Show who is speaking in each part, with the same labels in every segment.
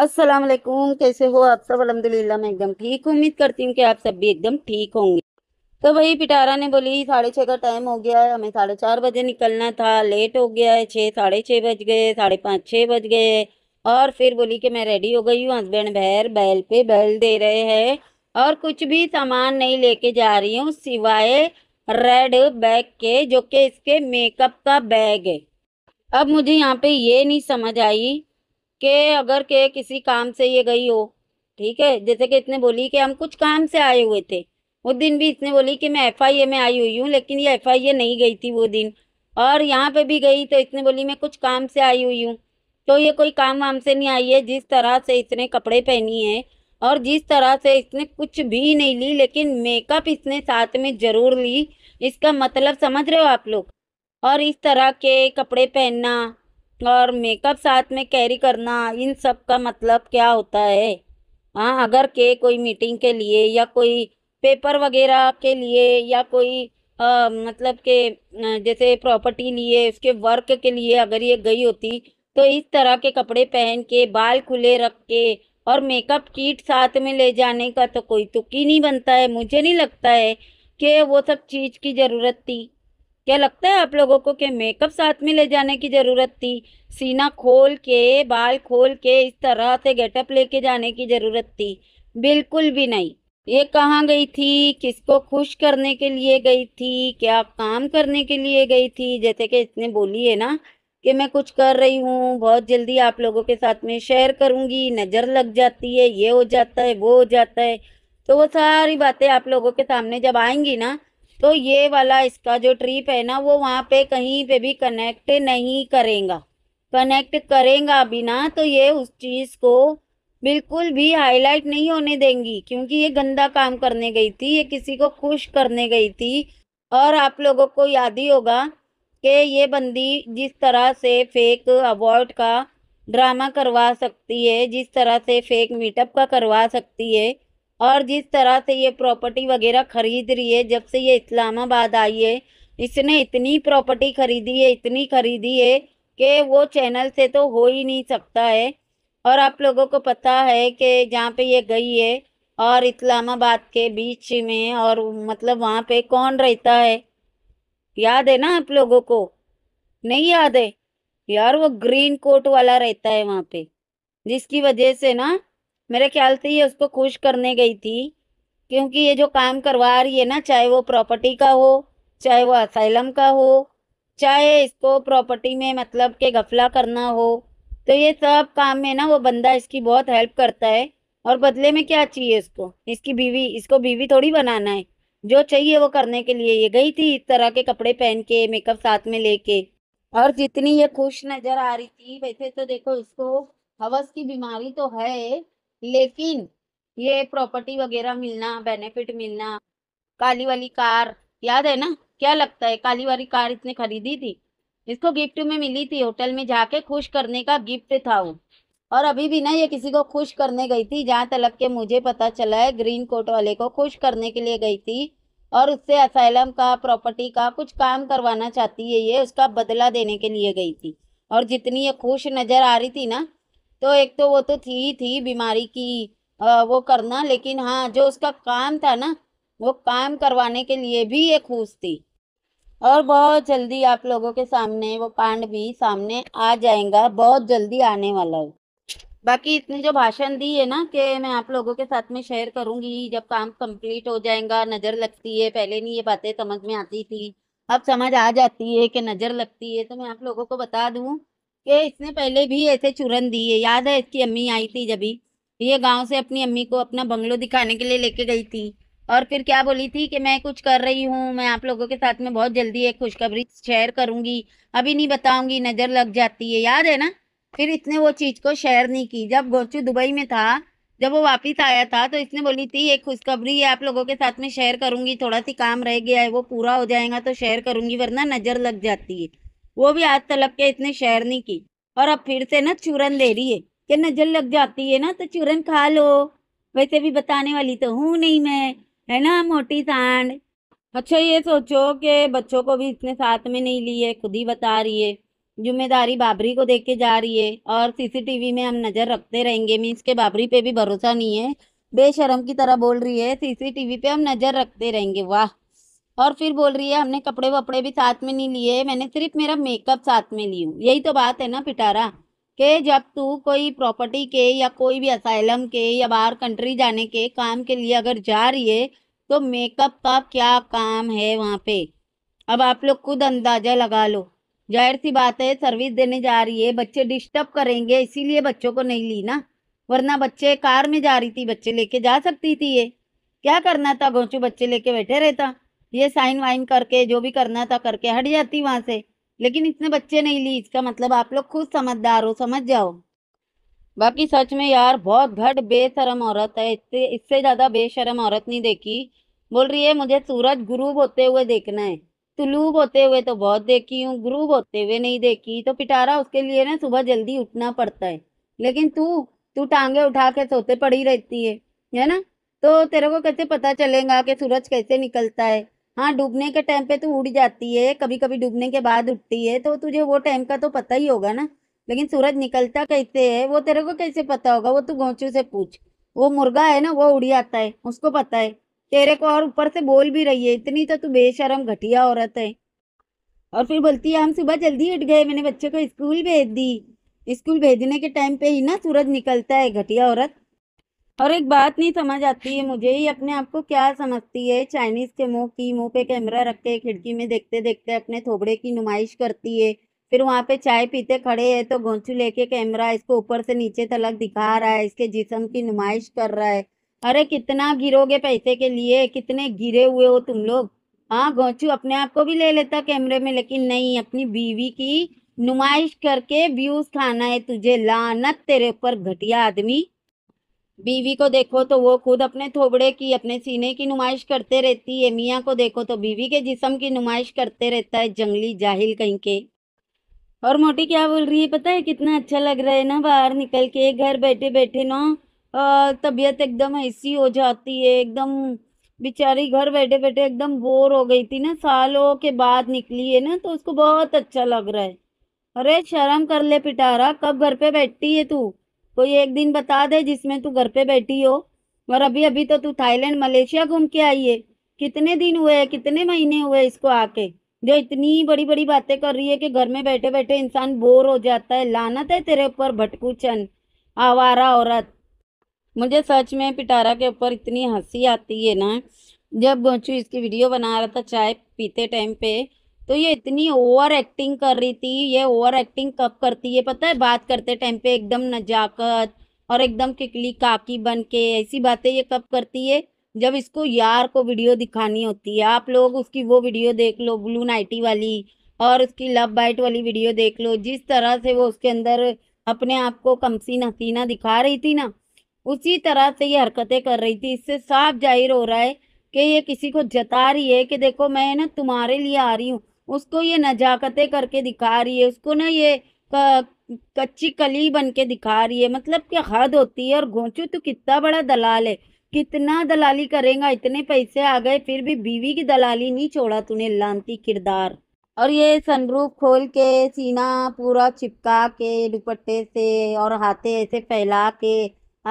Speaker 1: अस्सलाम वालेकुम कैसे हो आप सब अलहमदिल्ला मैं एकदम ठीक उम्मीद करती हूँ कि आप सब भी एकदम ठीक होंगे तो वही पिटारा ने बोली साढ़े छः का टाइम हो गया है हमें साढ़े चार बजे निकलना था लेट हो गया है छः साढ़े छः बज गए साढ़े पाँच छः बज गए और फिर बोली कि मैं रेडी हो गई हूँ हस्बैंड बहर बैल पे बैल दे रहे हैं और कुछ भी सामान नहीं लेके जा रही हूँ सिवाय रेड बैग के जो कि इसके मेकअप का बैग है अब मुझे यहाँ पे ये नहीं समझ आई कि अगर के किसी काम से ये गई हो ठीक है जैसे कि इतने बोली कि हम कुछ काम से आए हुए थे उस दिन भी इसने बोली कि मैं एफ में आई हुई हूँ लेकिन ये एफ नहीं गई थी वो दिन और यहाँ पे भी गई तो इसने बोली मैं कुछ काम से आई हुई हूँ तो ये कोई काम वाम से नहीं आई है जिस तरह से इसने कपड़े पहनी है और जिस तरह से इसने कुछ भी नहीं ली लेकिन मेकअप इसने साथ में ज़रूर ली इसका मतलब समझ रहे हो आप लोग और इस तरह के कपड़े पहनना और मेकअप साथ में कैरी करना इन सब का मतलब क्या होता है हाँ अगर के कोई मीटिंग के लिए या कोई पेपर वगैरह के लिए या कोई आ, मतलब के जैसे प्रॉपर्टी लिए उसके वर्क के लिए अगर ये गई होती तो इस तरह के कपड़े पहन के बाल खुले रख के और मेकअप किट साथ में ले जाने का तो कोई तुकी नहीं बनता है मुझे नहीं लगता है कि वो सब चीज़ की ज़रूरत थी क्या लगता है आप लोगों को कि मेकअप साथ में ले जाने की ज़रूरत थी सीना खोल के बाल खोल के इस तरह से गेटअप लेके जाने की ज़रूरत थी बिल्कुल भी नहीं ये कहाँ गई थी किसको खुश करने के लिए गई थी क्या काम करने के लिए गई थी जैसे कि इसने बोली है ना कि मैं कुछ कर रही हूँ बहुत जल्दी आप लोगों के साथ में शेयर करूँगी नज़र लग जाती है ये हो जाता है वो हो जाता है तो वो सारी बातें आप लोगों के सामने जब आएंगी ना तो ये वाला इसका जो ट्रिप है ना वो वहाँ पे कहीं पे भी कनेक्ट नहीं करेगा कनेक्ट करेगा भी ना तो ये उस चीज़ को बिल्कुल भी हाईलाइट नहीं होने देंगी क्योंकि ये गंदा काम करने गई थी ये किसी को खुश करने गई थी और आप लोगों को याद ही होगा कि ये बंदी जिस तरह से फेक अवार्ड का ड्रामा करवा सकती है जिस तरह से फेक मीटअप का करवा सकती है और जिस तरह से ये प्रॉपर्टी वगैरह खरीद रही है जब से ये इस्लामाबाद आई है इसने इतनी प्रॉपर्टी खरीदी है इतनी खरीदी है कि वो चैनल से तो हो ही नहीं सकता है और आप लोगों को पता है कि जहाँ पे ये गई है और इस्लामाबाद के बीच में और मतलब वहाँ पे कौन रहता है याद है ना आप लोगों को नहीं याद है यार वो ग्रीन कोट वाला रहता है वहाँ पे जिसकी वजह से ना मेरे ख्याल से ये उसको खुश करने गई थी क्योंकि ये जो काम करवा रही है ना चाहे वो प्रॉपर्टी का हो चाहे वो असाइलम का हो चाहे इसको प्रॉपर्टी में मतलब के गफला करना हो तो ये सब काम में ना वो बंदा इसकी बहुत हेल्प करता है और बदले में क्या चाहिए इसको इसकी बीवी इसको बीवी थोड़ी बनाना है जो चाहिए वो करने के लिए ये गई थी इस तरह के कपड़े पहन के मेकअप साथ में लेके और जितनी ये खुश नजर आ रही थी वैसे तो देखो इसको हवस की बीमारी तो है लेकिन ये प्रॉपर्टी वगैरह मिलना बेनिफिट मिलना काली वाली कार याद है ना क्या लगता है काली वाली कार इसने खरीदी थी इसको गिफ्ट में मिली थी होटल में जाके खुश करने का गिफ्ट था वो और अभी भी ना ये किसी को खुश करने गई थी जहाँ तलक के मुझे पता चला है ग्रीन कोट वाले को खुश करने के लिए गई थी और उससे असाइलम का प्रॉपर्टी का कुछ काम करवाना चाहती है ये उसका बदला देने के लिए गई थी और जितनी ये खुश नज़र आ रही थी ना तो एक तो वो तो थी ही थी बीमारी की आ, वो करना लेकिन हाँ जो उसका काम था ना वो काम करवाने के लिए भी ये खुश थी और बहुत जल्दी आप लोगों के सामने वो कांड भी सामने आ जाएगा बहुत जल्दी आने वाला है बाकी इतनी जो भाषण दी है ना कि मैं आप लोगों के साथ में शेयर करूंगी जब काम कंप्लीट हो जाएगा नज़र लगती है पहले नहीं ये बातें समझ में आती थी अब समझ आ जाती है कि नज़र लगती है तो मैं आप लोगों को बता दूं कि इसने पहले भी ऐसे दी दिए याद है इसकी अम्मी आई थी जब भी ये गांव से अपनी अम्मी को अपना बंगलो दिखाने के लिए लेके गई थी और फिर क्या बोली थी कि मैं कुछ कर रही हूँ मैं आप लोगों के साथ में बहुत जल्दी एक खुशखबरी शेयर करूँगी अभी नहीं बताऊँगी नज़र लग जाती है याद है ना फिर इसने वो चीज़ को शेयर नहीं की जब गोचू दुबई में था जब वो वापस आया था तो इसने बोली थी एक खुशखबरी है आप लोगों के साथ में शेयर करूँगी थोड़ा सी काम रह गया है वो पूरा हो जाएगा तो शेयर करूँगी वरना नज़र लग जाती है वो भी आज तलब के इतने शहर नहीं की और अब फिर से ना चूरन ले रही है कि नज़र लग जाती है ना तो चूरन खा लो वैसे भी बताने वाली तो हूँ नहीं मैं है ना मोटी सांड अच्छा ये सोचो कि बच्चों को भी इतने साथ में नहीं ली है खुद ही बता रही है जिम्मेदारी बाबरी को देख के जा रही है और सीसीटीवी में हम नज़र रखते रहेंगे मीन्स के बाबरी पे भी भरोसा नहीं है बेशरम की तरह बोल रही है सीसीटीवी पे हम नज़र रखते रहेंगे वाह और फिर बोल रही है हमने कपड़े वपड़े भी साथ में नहीं लिए मैंने सिर्फ मेरा मेकअप साथ में ली हूँ यही तो बात है ना पिटारा कि जब तू कोई प्रॉपर्टी के या कोई भी असाइलम के या बाहर कंट्री जाने के काम के लिए अगर जा रही है तो मेकअप का क्या काम है वहाँ पे अब आप लोग खुद अंदाज़ा लगा लो जाहिर सी बात है सर्विस देने जा रही है बच्चे डिस्टर्ब करेंगे इसीलिए बच्चों को नहीं ली ना वरना बच्चे कार में जा रही थी बच्चे लेके जा सकती थी ये क्या करना था घोचू बच्चे लेके बैठे रहता ये साइन वाइन करके जो भी करना था करके हट जाती वहां से लेकिन इसने बच्चे नहीं ली इसका मतलब आप लोग खुद समझदार हो समझ जाओ बाकी सच में यार बहुत घट बेशरम औरत है इससे इससे ज़्यादा बेशरम औरत नहीं देखी बोल रही है मुझे सूरज ग्रूब होते हुए देखना है तुलूब होते हुए तो बहुत देखी हूँ ग्रूब होते हुए नहीं देखी तो पिटारा उसके लिए ना सुबह जल्दी उठना पड़ता है लेकिन तू तू टांगे उठा के सोते पड़ी रहती है है ना तो तेरे को कैसे पता चलेगा कि सूरज कैसे निकलता है हाँ डूबने के टाइम पे तो उड़ जाती है कभी कभी डूबने के बाद उठती है तो तुझे वो टाइम का तो पता ही होगा ना लेकिन सूरज निकलता कैसे है वो तेरे को कैसे पता होगा वो तू गोचू से पूछ वो मुर्गा है ना वो उड़ जाता है उसको पता है तेरे को और ऊपर से बोल भी रही है इतनी तो तू बेशरम घटिया औरत है और फिर बोलती है हम सुबह जल्दी उठ गए मैंने बच्चे को स्कूल भेज दी स्कूल भेजने के टाइम पे ही ना सूरज निकलता है घटिया औरत और एक बात नहीं समझ आती है मुझे ही अपने आप को क्या समझती है चाइनीज़ के मुंह की मुंह पे कैमरा रख के खिड़की में देखते देखते अपने थोबड़े की नुमाइश करती है फिर वहाँ पे चाय पीते खड़े है तो गोंचू लेके कैमरा इसको ऊपर से नीचे तलक दिखा रहा है इसके जिसम की नुमाइश कर रहा है अरे कितना गिरोगे पैसे के लिए कितने गिरे हुए हो तुम लोग हाँ गोंचू अपने आप को भी ले लेता कैमरे में लेकिन नहीं अपनी बीवी की नुमाइश करके व्यूज खाना है तुझे लानत तेरे ऊपर घटिया आदमी बीवी को देखो तो वो खुद अपने थोबड़े की अपने सीने की नुमाइश करते रहती है मियाँ को देखो तो बीवी के जिसम की नुमाइश करते रहता है जंगली जाहिल कहीं के और मोटी क्या बोल रही है पता है कितना अच्छा लग रहा है ना बाहर निकल के घर बैठे बैठे ना तबीयत एकदम ऐसी हो जाती है एकदम बेचारी घर बैठे बैठे एकदम बोर हो गई थी ना सालों के बाद निकली है ना तो उसको बहुत अच्छा लग रहा है अरे शर्म कर ले पिटारा कब घर पे बैठती है तू कोई एक दिन बता दे जिसमें तू घर पे बैठी हो और अभी अभी तो तू थाईलैंड मलेशिया घूम के आई है कितने दिन हुए है कितने महीने हुए इसको आके जो इतनी बड़ी बड़ी बातें कर रही है कि घर में बैठे बैठे इंसान बोर हो जाता है लानत है तेरे ऊपर भटकू चंद आवारा औरत मुझे सच में पिटारा के ऊपर इतनी हंसी आती है ना जब गोचू इसकी वीडियो बना रहा था चाय पीते टाइम पे तो ये इतनी ओवर एक्टिंग कर रही थी ये ओवर एक्टिंग कब करती है पता है बात करते टाइम पे एकदम नजाकत और एकदम किकली काकी बन के ऐसी बातें ये कब करती है जब इसको यार को वीडियो दिखानी होती है आप लोग उसकी वो वीडियो देख लो ब्लू नाइटी वाली और उसकी लव बाइट वाली वीडियो देख लो जिस तरह से वो उसके अंदर अपने आप को कमसीन हसीना दिखा रही थी ना उसी तरह से ये हरकतें कर रही थी इससे साफ जाहिर हो रहा है कि ये किसी को जता रही है कि देखो मैं ना तुम्हारे लिए आ रही हूँ उसको ये नजाकतें करके दिखा रही है उसको ना ये कच्ची कली बन के दिखा रही है मतलब कि हद होती है और घोंचू तो कितना बड़ा दलाल है कितना दलाली करेगा इतने पैसे आ गए फिर भी बीवी की दलाली नहीं छोड़ा तूने लानती किरदार और ये सनरूफ खोल के सीना पूरा चिपका के दुपट्टे से और हाथे ऐसे फैला के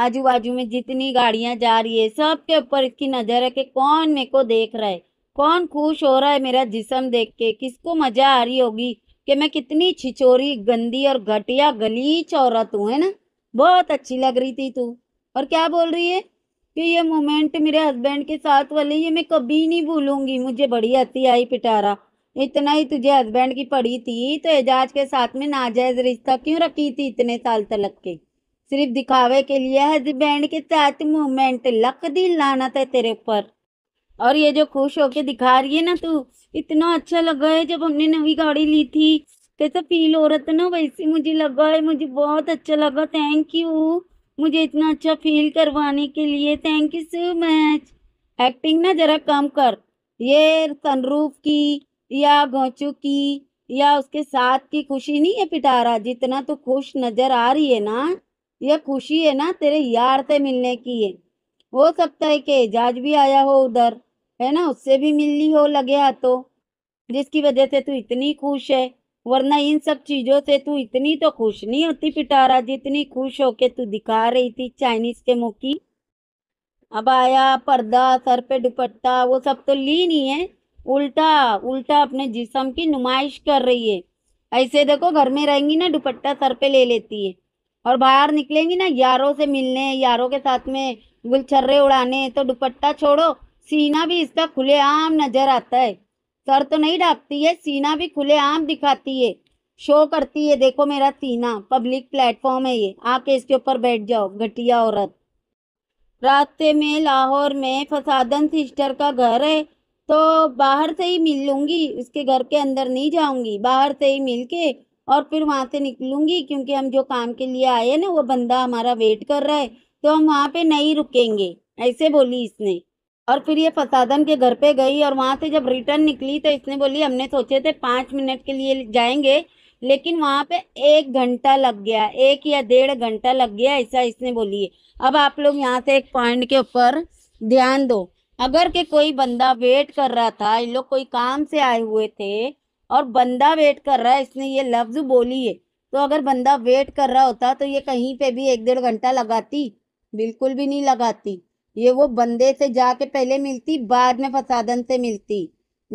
Speaker 1: आजू बाजू में जितनी गाड़ियां जा रही है सब के ऊपर इसकी नज़र है कि कौन मेरे को देख रहा है कौन खुश हो रहा है मेरा जिसम देख के किसको मजा आ रही होगी कि मैं कितनी छिचोरी गंदी और घटिया गलीच औरत हूँ है ना बहुत अच्छी लग रही थी तू और क्या बोल रही है कि ये मोमेंट मेरे हस्बैंड के साथ वाले ये मैं कभी नहीं भूलूंगी मुझे बड़ी अति आई पिटारा इतना ही तुझे हस्बैंड की पड़ी थी तो एजाज के साथ में नाजायज रिश्ता क्यों रखी थी इतने साल तलक के सिर्फ दिखावे के लिए हस्बैंड के साथ मोमेंट लक दी लाना था तेरे ऊपर और ये जो खुश होके दिखा रही है ना तू इतना अच्छा लगा है जब हमने नवी गाड़ी ली थी कैसा फील हो रहा था ना वैसे मुझे लगा है मुझे बहुत अच्छा लगा थैंक यू मुझे इतना अच्छा फील करवाने के लिए thank you so much acting ना ज़रा कम कर ये सनरूफ की या गोचू की या उसके साथ की खुशी नहीं है पिटारा जितना तो खुश नज़र आ रही है ना यह खुशी है ना तेरे यार से मिलने की है हो सकता है कि एजाज भी आया हो उधर है ना उससे भी मिलनी हो लगे तो जिसकी वजह से तू इतनी खुश है वरना इन सब चीज़ों से तू इतनी तो खुश नहीं होती पिटारा जितनी खुश होके तू दिखा रही थी चाइनीज के मुँह की अब आया पर्दा सर पे दुपट्टा वो सब तो ली नहीं है उल्टा उल्टा अपने जिसम की नुमाइश कर रही है ऐसे देखो घर में रहेंगी ना दुपट्टा सर पे ले लेती है और बाहर निकलेंगी ना यारों से मिलने यारों के साथ में गुलछर्रे उड़ाने तो दुपट्टा छोड़ो सीना भी इसका खुलेआम नजर आता है सर तो नहीं ढापती है सीना भी खुलेआम दिखाती है शो करती है देखो मेरा सीना पब्लिक प्लेटफॉर्म है ये आके इसके ऊपर बैठ जाओ घटिया औरत रास्ते में लाहौर में फसादन सिस्टर का घर है तो बाहर से ही मिल लूँगी उसके घर के अंदर नहीं जाऊँगी बाहर से ही मिल के और फिर वहाँ से निकलूँगी क्योंकि हम जो काम के लिए आए ना वो बंदा हमारा वेट कर रहा है तो हम वहाँ पे नहीं रुकेंगे ऐसे बोली इसने और फिर ये फसादन के घर पे गई और वहाँ से जब रिटर्न निकली तो इसने बोली हमने सोचे थे पाँच मिनट के लिए जाएंगे लेकिन वहाँ पे एक घंटा लग गया एक या डेढ़ घंटा लग गया ऐसा इसने बोली है अब आप लोग यहाँ से एक पॉइंट के ऊपर ध्यान दो अगर के कोई बंदा वेट कर रहा था इन लोग कोई काम से आए हुए थे और बंदा वेट कर रहा है इसने ये लफ्ज़ बोली है तो अगर बंदा वेट कर रहा होता तो ये कहीं पे भी एक डेढ़ घंटा लगाती बिल्कुल भी नहीं लगाती ये वो बंदे से जाके पहले मिलती बाद में फसादन से मिलती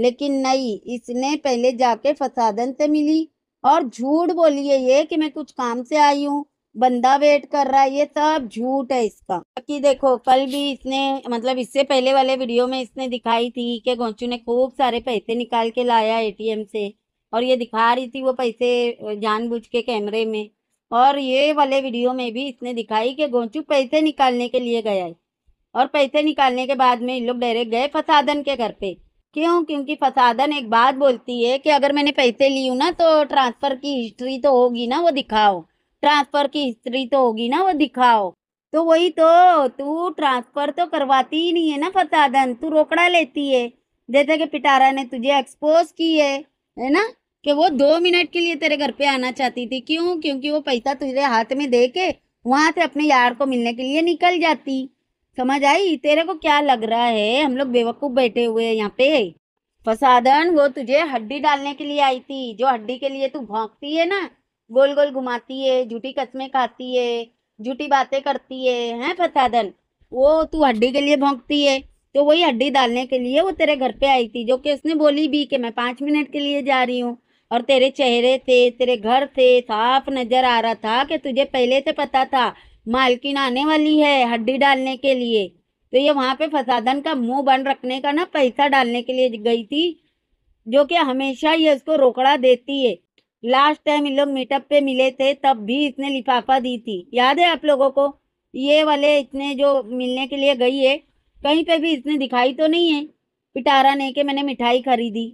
Speaker 1: लेकिन नहीं इसने पहले जाके फसादन से मिली और झूठ बोली है ये कि मैं कुछ काम से आई हूँ बंदा वेट कर रहा है ये सब झूठ है इसका बाकी देखो कल भी इसने मतलब इससे पहले वाले वीडियो में इसने दिखाई थी कि गोंचू ने खूब सारे पैसे निकाल के लाया एटीएम से और ये दिखा रही थी वो पैसे जानबूझ के कैमरे में और ये वाले वीडियो में भी इसने दिखाई कि गोंचू पैसे निकालने के लिए गया है और पैसे निकालने के बाद में इन लोग डायरेक्ट गए फसादन के घर पे क्यों क्योंकि फसादन एक बात बोलती है कि अगर मैंने पैसे ली हूँ ना तो ट्रांसफ़र की हिस्ट्री तो होगी ना वो दिखाओ ट्रांसफ़र की हिस्ट्री तो होगी ना वो दिखाओ तो वही तो तू ट्रांसफ़र तो करवाती ही नहीं है ना फसादन तू रोकड़ा लेती है जैसे कि पिटारा ने तुझे एक्सपोज की है है ना कि वो दो मिनट के लिए तेरे घर पे आना चाहती थी क्यों क्योंकि वो पैसा तुझे हाथ में दे के वहाँ से अपने यार को मिलने के लिए निकल जाती समझ आई तेरे को क्या लग रहा है हम लोग बेवकूफ़ बैठे हुए हैं यहाँ पे फसादन वो तुझे हड्डी डालने के लिए आई थी जो हड्डी के लिए तू भोंकती है ना गोल गोल घुमाती है झूठी कस्मे खाती है झूठी बातें करती है हैं फसादन वो तू हड्डी के लिए भोंकती है तो वही हड्डी डालने के लिए वो तेरे घर पे आई थी जो कि उसने बोली भी कि मैं पाँच मिनट के लिए जा रही हूँ और तेरे चेहरे थे तेरे घर थे साफ नज़र आ रहा था कि तुझे पहले से पता था मालकिन आने वाली है हड्डी डालने के लिए तो ये वहाँ पे फसादन का मुंह बंद रखने का ना पैसा डालने के लिए गई थी जो कि हमेशा ये इसको रोकड़ा देती है लास्ट टाइम इन लोग मीटअप पे मिले थे तब भी इसने लिफाफा दी थी याद है आप लोगों को ये वाले इसने जो मिलने के लिए गई है कहीं पे भी इसने दिखाई तो नहीं है पिटारा ने के मैंने मिठाई खरीदी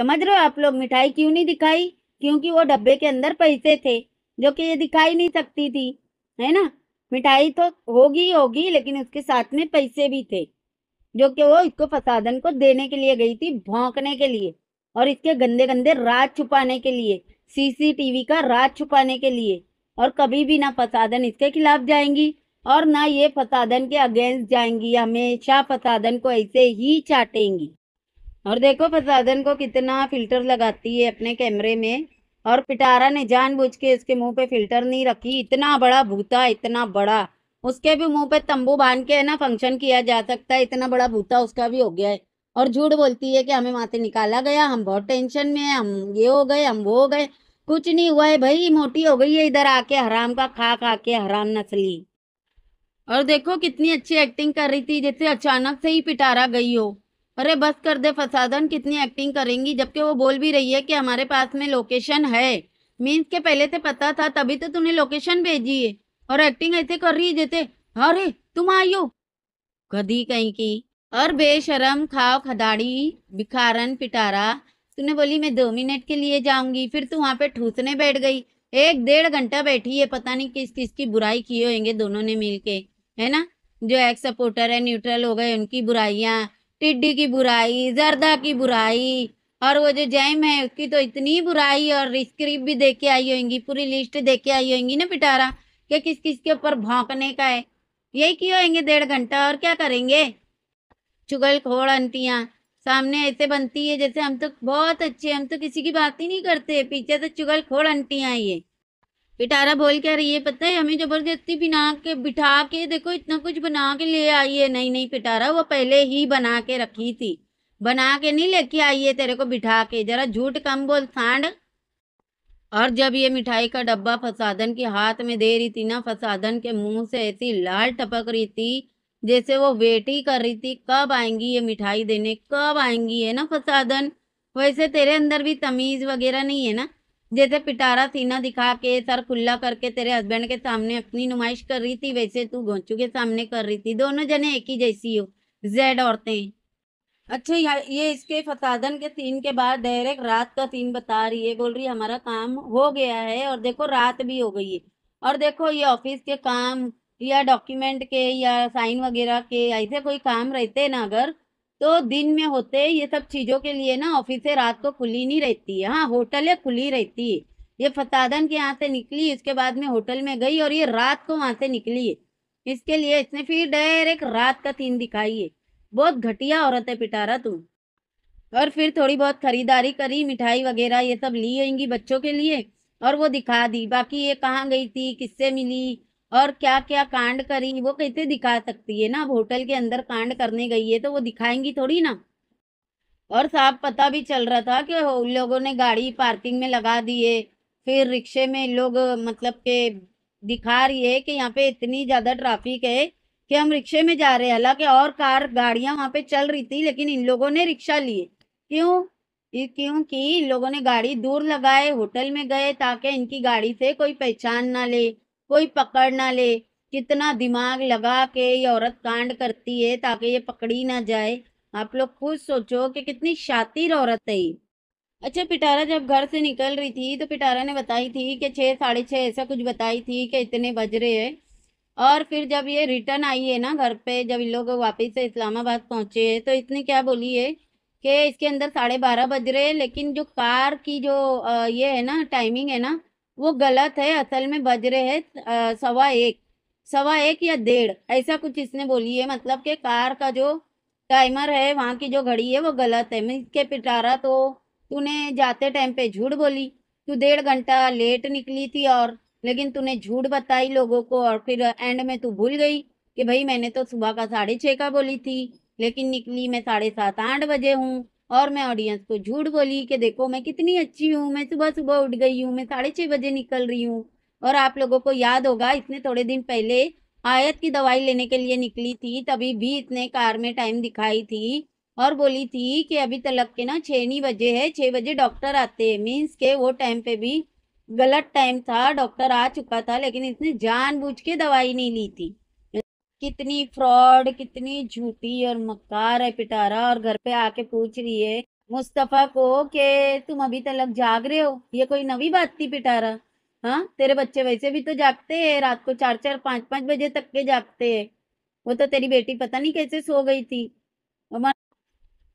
Speaker 1: समझ रहे हो आप लोग मिठाई क्यों नहीं दिखाई क्योंकि वो डब्बे के अंदर पैसे थे जो कि ये दिखाई नहीं सकती थी है ना मिठाई तो होगी होगी लेकिन उसके साथ में पैसे भी थे जो कि वो इसको फसादन को देने के लिए गई थी भौंकने के लिए और इसके गंदे गंदे राज छुपाने के लिए सीसीटीवी का राज छुपाने के लिए और कभी भी ना फसादन इसके खिलाफ जाएंगी और ना ये फसादन के अगेंस्ट जाएंगी हमेशा फसादन को ऐसे ही चाटेंगी और देखो फसादन को कितना फिल्टर लगाती है अपने कैमरे में और पिटारा ने जानबूझ के इसके मुंह पे फिल्टर नहीं रखी इतना बड़ा भूता इतना बड़ा उसके भी मुंह पे तंबू बांध के है ना फंक्शन किया जा सकता है इतना बड़ा भूता उसका भी हो गया है और झूठ बोलती है कि हमें वहाँ से निकाला गया हम बहुत टेंशन में है हम ये हो गए हम वो हो गए कुछ नहीं हुआ है भाई मोटी हो गई है इधर आके हराम का खा खा के हराम नस्ली और देखो कितनी अच्छी एक्टिंग कर रही थी जैसे अचानक से ही पिटारा गई हो अरे बस कर दे फसादन कितनी एक्टिंग करेंगी जबकि वो बोल भी रही है कि हमारे पास में लोकेशन है मीन्स के पहले से पता था तभी तो तूने लोकेशन भेजी है और एक्टिंग ऐसे कर रही देते अरे तुम आयो गदी कहीं की और बेशरम खाओ खदाड़ी भिखारन पिटारा तूने बोली मैं दो मिनट के लिए जाऊंगी फिर तू वहाँ पे ठूसने बैठ गई एक डेढ़ घंटा बैठी है पता नहीं किस किस की बुराई की होंगे दोनों ने मिलके है ना जो एक्स सपोर्टर है न्यूट्रल हो गए उनकी बुराइयाँ टिड्डी की बुराई जरदा की बुराई और वो जो जैम है उसकी तो इतनी बुराई और स्क्रिप्ट भी देख के आई होंगी पूरी लिस्ट देख के आई होंगी ना पिटारा कि किस किस के ऊपर भौंकने का है यही क्यों होंगे डेढ़ घंटा और क्या करेंगे चुगल खोड़ अंतियाँ सामने ऐसे बनती है जैसे हम तो बहुत अच्छे हम तो किसी की बात ही नहीं करते पीछे तो चुगल खोड़ अंटियाँ ये पिटारा बोल क्या रही है पता है हमें ज़बरदस्ती बिना के बिठा के देखो इतना कुछ बना के ले आई है नहीं नहीं पिटारा वो पहले ही बना के रखी थी बना के नहीं लेके आई है तेरे को बिठा के ज़रा झूठ कम बोल सांड और जब ये मिठाई का डब्बा फसादन के हाथ में दे रही थी ना फसादन के मुंह से ऐसी लाल टपक रही थी जैसे वो वेट ही कर रही थी कब आएंगी ये मिठाई देने कब आएंगी है ना फसादन वैसे तेरे अंदर भी तमीज़ वगैरह नहीं है ना जैसे पिटारा सीना दिखा के सर खुला करके तेरे हस्बैंड के सामने अपनी नुमाइश कर रही थी वैसे तू घोंचू के सामने कर रही थी दोनों जने एक ही जैसी हो जेड औरतें अच्छा ये इसके फसादन के सीन के बाद डायरेक्ट रात का सीन बता रही है बोल रही है हमारा काम हो गया है और देखो रात भी हो गई है और देखो ये ऑफिस के काम या डॉक्यूमेंट के या साइन वगैरह के ऐसे कोई काम रहते ना अगर तो दिन में होते ये सब चीज़ों के लिए ना ऑफिसें रात को खुली नहीं रहती है हाँ होटलें खुली रहती है ये फतादन के यहाँ से निकली इसके बाद में होटल में गई और ये रात को वहाँ से निकली है इसके लिए इसने फिर डायरेक्ट रात का सीन दिखाई है बहुत घटिया औरत है पिटारा तू और फिर थोड़ी बहुत खरीदारी करी मिठाई वगैरह ये सब ली आएंगी बच्चों के लिए और वो दिखा दी बाकी ये कहाँ गई थी किससे मिली और क्या क्या कांड करी वो कैसे दिखा सकती है ना होटल के अंदर कांड करने गई है तो वो दिखाएंगी थोड़ी ना और साफ पता भी चल रहा था कि उन लोगों ने गाड़ी पार्किंग में लगा दी है फिर रिक्शे में लोग मतलब के दिखा रही है कि यहाँ पे इतनी ज़्यादा ट्रैफिक है कि हम रिक्शे में जा रहे हैं हालांकि और कार गाड़ियाँ वहाँ पे चल रही थी लेकिन इन लोगों ने रिक्शा लिए क्यों क्योंकि इन लोगों ने गाड़ी दूर लगाए होटल में गए ताकि इनकी गाड़ी से कोई पहचान ना ले कोई पकड़ ना ले कितना दिमाग लगा के ये औरत कांड करती है ताकि ये पकड़ी ना जाए आप लोग खुद सोचो कि कितनी शातिर औरत है अच्छा पिटारा जब घर से निकल रही थी तो पिटारा ने बताई थी कि छः साढ़े छः ऐसा कुछ बताई थी कि इतने बज रहे हैं और फिर जब ये रिटर्न आई है ना घर पे जब इन लोग वापस से इस्लामाबाद पहुँचे है तो इसने क्या बोली है कि इसके अंदर साढ़े बारह बज रहे हैं लेकिन जो कार की जो ये है ना टाइमिंग है ना वो गलत है असल में बज रहे हैं सवा एक सवा एक या डेढ़ ऐसा कुछ इसने बोली है मतलब कि कार का जो टाइमर है वहाँ की जो घड़ी है वो गलत है मैं इसके पिटारा तो तूने जाते टाइम पे झूठ बोली तू डेढ़ घंटा लेट निकली थी और लेकिन तूने झूठ बताई लोगों को और फिर एंड में तू भूल गई कि भाई मैंने तो सुबह का साढ़े छः का बोली थी लेकिन निकली मैं साढ़े सात आठ बजे हूँ और मैं ऑडियंस को झूठ बोली कि देखो मैं कितनी अच्छी हूँ मैं सुबह सुबह उठ गई हूँ मैं साढ़े छः बजे निकल रही हूँ और आप लोगों को याद होगा इसने थोड़े दिन पहले आयत की दवाई लेने के लिए निकली थी तभी भी इसने कार में टाइम दिखाई थी और बोली थी कि अभी तलक के ना छः नहीं बजे है छः बजे डॉक्टर आते हैं मीन्स के वो टाइम पे भी गलत टाइम था डॉक्टर आ चुका था लेकिन इसने जानबूझ के दवाई नहीं ली थी कितनी फ्रॉड कितनी झूठी और मक्कार है पिटारा और घर पे आके पूछ रही है मुस्तफा को के तुम अभी तक जाग रहे हो ये कोई नवी बात थी पिटारा हाँ तेरे बच्चे वैसे भी तो जागते हैं रात को चार चार पांच पांच बजे तक के जागते हैं वो तो तेरी बेटी पता नहीं कैसे सो गई थी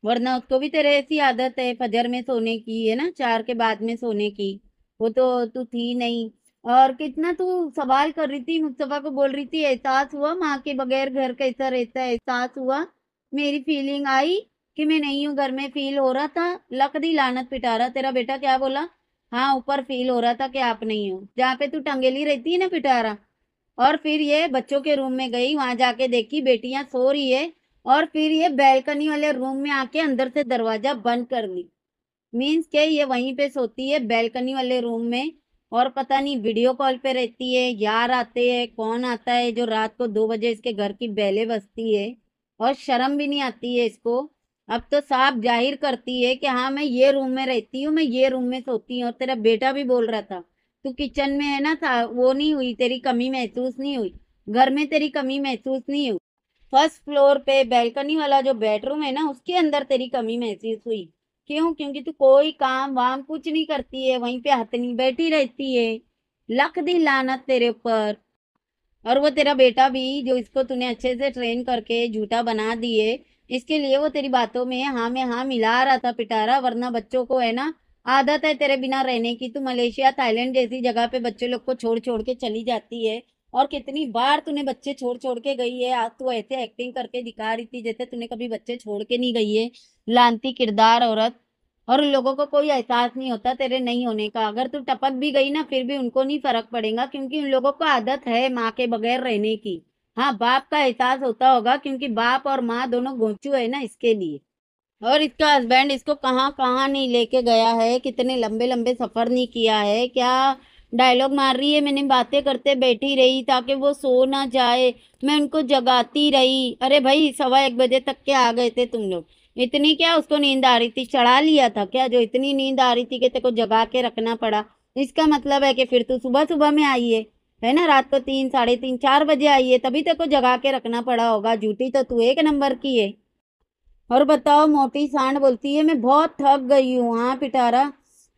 Speaker 1: वरना उसको तो भी तेरे ऐसी आदत है फजर में सोने की है ना चार के बाद में सोने की वो तो तू थी नहीं और कितना तू सवाल कर रही थी मुस्तफ़ा को बोल रही थी एहसास हुआ माँ के बगैर घर कैसा रहता है एहसास हुआ मेरी फीलिंग आई कि मैं नहीं हूँ घर में फील हो रहा था लक दी लानत पिटारा तेरा बेटा क्या बोला हाँ ऊपर फील हो रहा था कि आप नहीं हो जहाँ पे तू टंगेली रहती है ना पिटारा और फिर ये बच्चों के रूम में गई वहाँ जाके देखी बेटियाँ सो रही है और फिर ये बैल्कनी वाले रूम में आके अंदर से दरवाजा बंद कर ली मीन्स के ये वहीं पे सोती है बैल्कनी वाले रूम में और पता नहीं वीडियो कॉल पे रहती है यार आते हैं कौन आता है जो रात को दो बजे इसके घर की बैले बसती है और शर्म भी नहीं आती है इसको अब तो साफ जाहिर करती है कि हाँ मैं ये रूम में रहती हूँ मैं ये रूम में सोती हूँ और तेरा बेटा भी बोल रहा था तू किचन में है ना था वो नहीं हुई तेरी कमी महसूस नहीं हुई घर में तेरी कमी महसूस नहीं हुई फर्स्ट फ्लोर पे बैल्कनी वाला जो बेडरूम है ना उसके अंदर तेरी कमी महसूस हुई क्यों क्योंकि तू कोई काम वाम कुछ नहीं करती है वहीं पे हथनी बैठी रहती है लख दी लानत तेरे ऊपर और वो तेरा बेटा भी जो इसको तूने अच्छे से ट्रेन करके झूठा बना दिए इसके लिए वो तेरी बातों में हाँ में हाँ मिला रहा था पिटारा वरना बच्चों को है ना आदत है तेरे बिना रहने की तू मलेशिया थाईलैंड जैसी जगह पे बच्चे लोग को छोड़ छोड़ के चली जाती है और कितनी बार तूने बच्चे छोड़ छोड़ के गई है आज तू ऐसे एक्टिंग करके दिखा रही थी जैसे तूने कभी बच्चे छोड़ के नहीं गई है लानती किरदार औरत और लोगों को कोई एहसास नहीं होता तेरे नहीं होने का अगर तू टपक भी गई ना फिर भी उनको नहीं फर्क पड़ेगा क्योंकि उन लोगों को आदत है माँ के बगैर रहने की हाँ बाप का एहसास होता होगा क्योंकि बाप और माँ दोनों गोचू है ना इसके लिए और इसका हस्बैंड इसको कहाँ कहाँ नहीं लेके गया है कितने लंबे लंबे सफ़र नहीं किया है क्या डायलॉग मार रही है मैंने बातें करते बैठी रही ताकि वो सो ना जाए मैं उनको जगाती रही अरे भाई सवा एक बजे तक के आ गए थे तुम लोग इतनी क्या उसको नींद आ रही थी चढ़ा लिया था क्या जो इतनी नींद आ रही थी कि तेरे को जगा के रखना पड़ा इसका मतलब है कि फिर तू सुबह सुबह में आई है है ना रात को तीन साढ़े तीन चार बजे आई है तभी तेरे को जगा के रखना पड़ा होगा झूठी तो तू एक नंबर की है और बताओ मोटी सांड बोलती है मैं बहुत थक गई हूँ हाँ पिटारा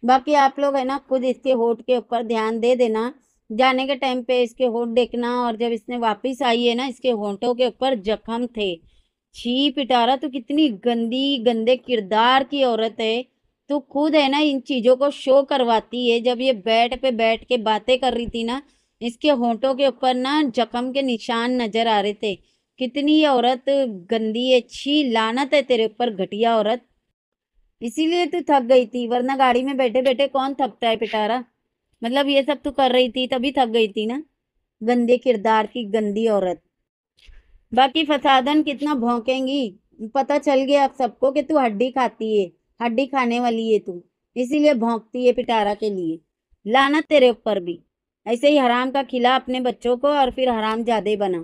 Speaker 1: बाकी आप लोग है ना खुद इसके होठ के ऊपर ध्यान दे देना जाने के टाइम पे इसके होठ देखना और जब इसने वापस आई है ना इसके होठों के ऊपर जख्म थे छी पिटारा तो कितनी गंदी गंदे किरदार की औरत है तो खुद है ना इन चीज़ों को शो करवाती है जब ये बैठ पे बैठ के बातें कर रही थी ना इसके होठों के ऊपर ना जख्म के निशान नज़र आ रहे थे कितनी औरत गंदी है छी लानत है तेरे ऊपर घटिया औरत इसीलिए तू थक गई थी वरना गाड़ी में बैठे बैठे कौन थकता है पिटारा मतलब ये सब तू कर रही थी तभी थक गई थी ना गंदे किरदार की गंदी औरत बाकी फसादन कितना भौंकेंगी पता चल गया अब सबको कि तू हड्डी खाती है हड्डी खाने वाली है तू इसीलिए भौंकती है पिटारा के लिए लाना तेरे ऊपर भी ऐसे ही हराम का खिला अपने बच्चों को और फिर हराम ज़्यादा बना